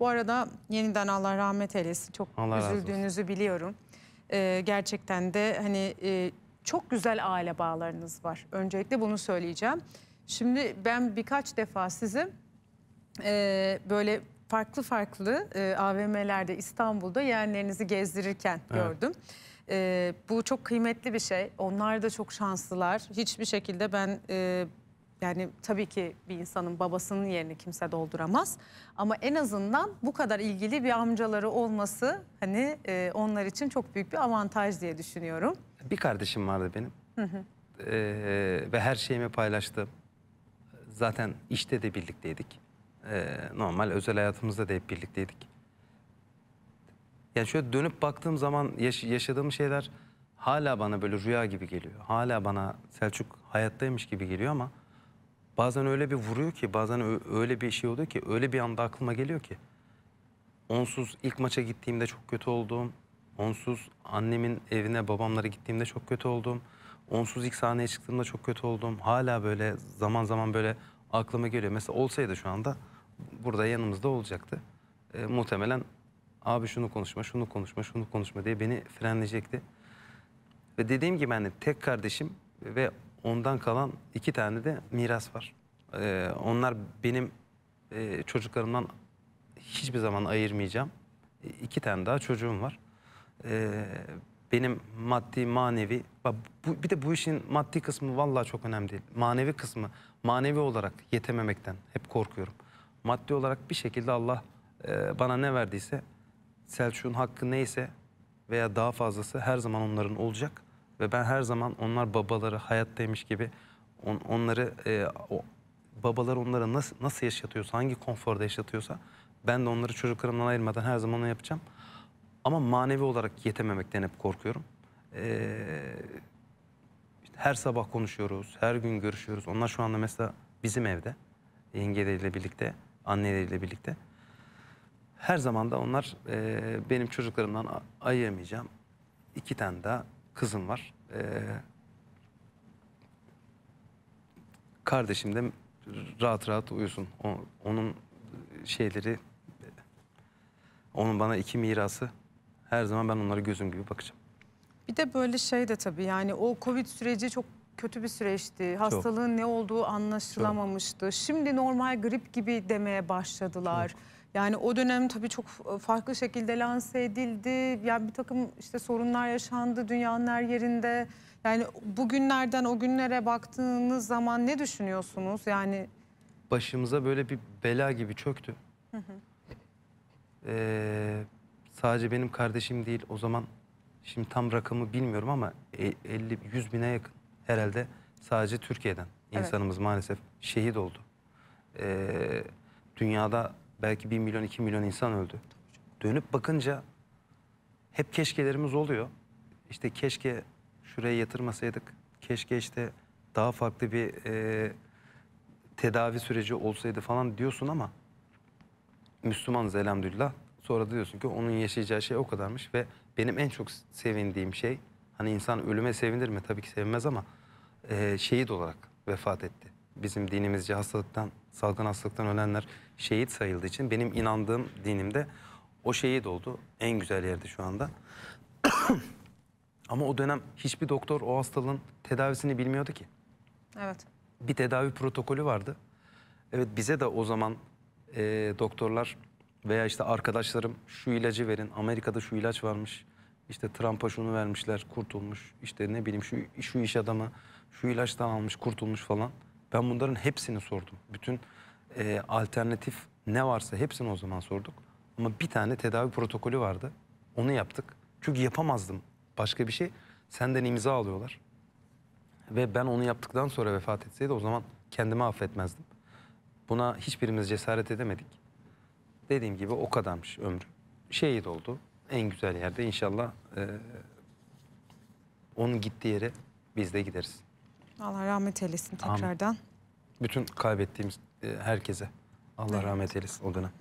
Bu arada yeniden Allah rahmet eylesin. Çok Allah üzüldüğünüzü biliyorum. Ee, gerçekten de hani e, çok güzel aile bağlarınız var. Öncelikle bunu söyleyeceğim. Şimdi ben birkaç defa sizi e, böyle farklı farklı e, AVM'lerde İstanbul'da yerlerinizi gezdirirken evet. gördüm. E, bu çok kıymetli bir şey. Onlar da çok şanslılar. Hiçbir şekilde ben e, yani tabii ki bir insanın babasının yerini kimse dolduramaz. Ama en azından bu kadar ilgili bir amcaları olması hani e, onlar için çok büyük bir avantaj diye düşünüyorum. Bir kardeşim vardı benim. Hı hı. Ee, ve her şeyimi paylaştı. Zaten işte de birlikteydik. Ee, normal özel hayatımızda da hep birlikteydik. Yani şöyle dönüp baktığım zaman yaş yaşadığım şeyler hala bana böyle rüya gibi geliyor. Hala bana Selçuk hayattaymış gibi geliyor ama... Bazen öyle bir vuruyor ki, bazen öyle bir şey oluyor ki, öyle bir anda aklıma geliyor ki. Onsuz ilk maça gittiğimde çok kötü oldum. Onsuz annemin evine, babamlara gittiğimde çok kötü oldum. Onsuz ilk sahneye çıktığımda çok kötü oldum. Hala böyle zaman zaman böyle aklıma geliyor. Mesela olsaydı şu anda burada yanımızda olacaktı. E, muhtemelen abi şunu konuşma, şunu konuşma, şunu konuşma diye beni frenleyecekti. Ve dediğim gibi ben hani de tek kardeşim ve Ondan kalan iki tane de miras var. Ee, onlar benim e, çocuklarımdan hiçbir zaman ayırmayacağım. İki tane daha çocuğum var. Ee, benim maddi, manevi... bu, bir de bu işin maddi kısmı vallahi çok önemli değil. Manevi kısmı, manevi olarak yetememekten hep korkuyorum. Maddi olarak bir şekilde Allah e, bana ne verdiyse... Selçuk'un hakkı neyse veya daha fazlası her zaman onların olacak. Ve ben her zaman onlar babaları hayattaymış gibi on, onları e, o, babalar onlara nasıl, nasıl yaşatıyorsa, hangi konforda yaşatıyorsa ben de onları çocuklarımdan ayırmadan her zaman onu yapacağım. Ama manevi olarak yetememekten hep korkuyorum. Ee, işte her sabah konuşuyoruz, her gün görüşüyoruz. Onlar şu anda mesela bizim evde. Yengeleriyle birlikte, anneleriyle birlikte. Her zaman da onlar e, benim çocuklarımdan ayıramayacağım. İki tane daha kızım var. Ee, kardeşim de rahat rahat uyusun. O, onun şeyleri, onun bana iki mirası. Her zaman ben onlara gözüm gibi bakacağım. Bir de böyle şey de tabii yani o Covid süreci çok kötü bir süreçti. Hastalığın çok. ne olduğu anlaşılamamıştı. Çok. Şimdi normal grip gibi demeye başladılar. Çok. Yani o dönem tabii çok e, farklı şekilde lanse edildi. Yani bir takım işte sorunlar yaşandı dünyanın her yerinde. Yani bugünlerden o günlere baktığınız zaman ne düşünüyorsunuz? Yani başımıza böyle bir bela gibi çöktü. Ee, sadece benim kardeşim değil o zaman şimdi tam rakamı bilmiyorum ama 50 e, 100 bine yakın herhalde sadece Türkiye'den evet. insanımız maalesef şehit oldu. Ee, dünyada Belki bir milyon, iki milyon insan öldü. Dönüp bakınca hep keşkelerimiz oluyor. İşte keşke şuraya yatırmasaydık. Keşke işte daha farklı bir e, tedavi süreci olsaydı falan diyorsun ama Müslümanız elhamdülillah. Sonra diyorsun ki onun yaşayacağı şey o kadarmış ve benim en çok sevindiğim şey hani insan ölüme sevinir mi? Tabii ki sevinmez ama e, şehit olarak vefat etti. Bizim dinimizce hastalıktan salgın hastalıktan ölenler şehit sayıldığı için benim inandığım dinimde o şehit oldu. En güzel yerde şu anda. Ama o dönem hiçbir doktor o hastalığın tedavisini bilmiyordu ki. Evet. Bir tedavi protokolü vardı. Evet bize de o zaman e, doktorlar veya işte arkadaşlarım şu ilacı verin. Amerika'da şu ilaç varmış. İşte Trump'a şunu vermişler kurtulmuş. İşte ne bileyim şu, şu iş adamı şu ilaçtan almış kurtulmuş falan. Ben bunların hepsini sordum. Bütün e, alternatif ne varsa hepsini o zaman sorduk. Ama bir tane tedavi protokolü vardı. Onu yaptık. Çünkü yapamazdım başka bir şey. Senden imza alıyorlar. Ve ben onu yaptıktan sonra vefat etseydi o zaman kendimi affetmezdim. Buna hiçbirimiz cesaret edemedik. Dediğim gibi o kadarmış ömrü. Şehit oldu. En güzel yerde inşallah e, onun gittiği yere biz de gideriz. Allah rahmet eylesin tekrardan. Bütün kaybettiğimiz e, herkese Allah rahmet eylesin o dönem.